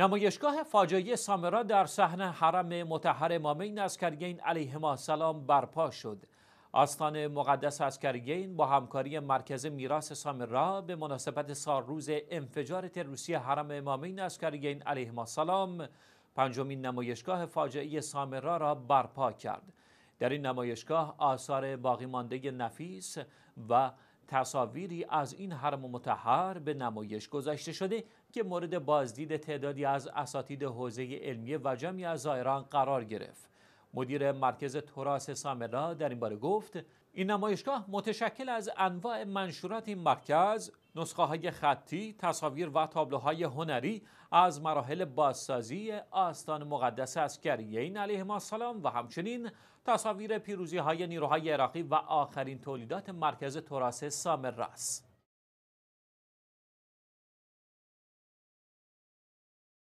نمایشگاه فاجعه سامرا در صحنه حرم متحر امامین اسکرگین ما سلام برپا شد آستان مقدس اسکرگین با همکاری مرکز میراث سامرا به مناسبت روز انفجار تروریستی حرم امامین اسکرگین ما سلام پنجمین نمایشگاه فاجعه سامرا را برپا کرد در این نمایشگاه آثار باقی مانده نفیس و تصاویری از این حرم متحر به نمایش گذاشته شده که مورد بازدید تعدادی از اساتید حوزه علمیه و جمعی از زائران قرار گرفت مدیر مرکز تراس سامرا در این باره گفت این نمایشگاه متشکل از انواع منشورات این مرکز نسخه های خطی، تصاویر و تابلوهای هنری از مراحل بازسازی آستان مقدس اسکریین ما سلام و همچنین تصاویر پیروزی های نیروهای عراقی و آخرین تولیدات مرکز تراس راست.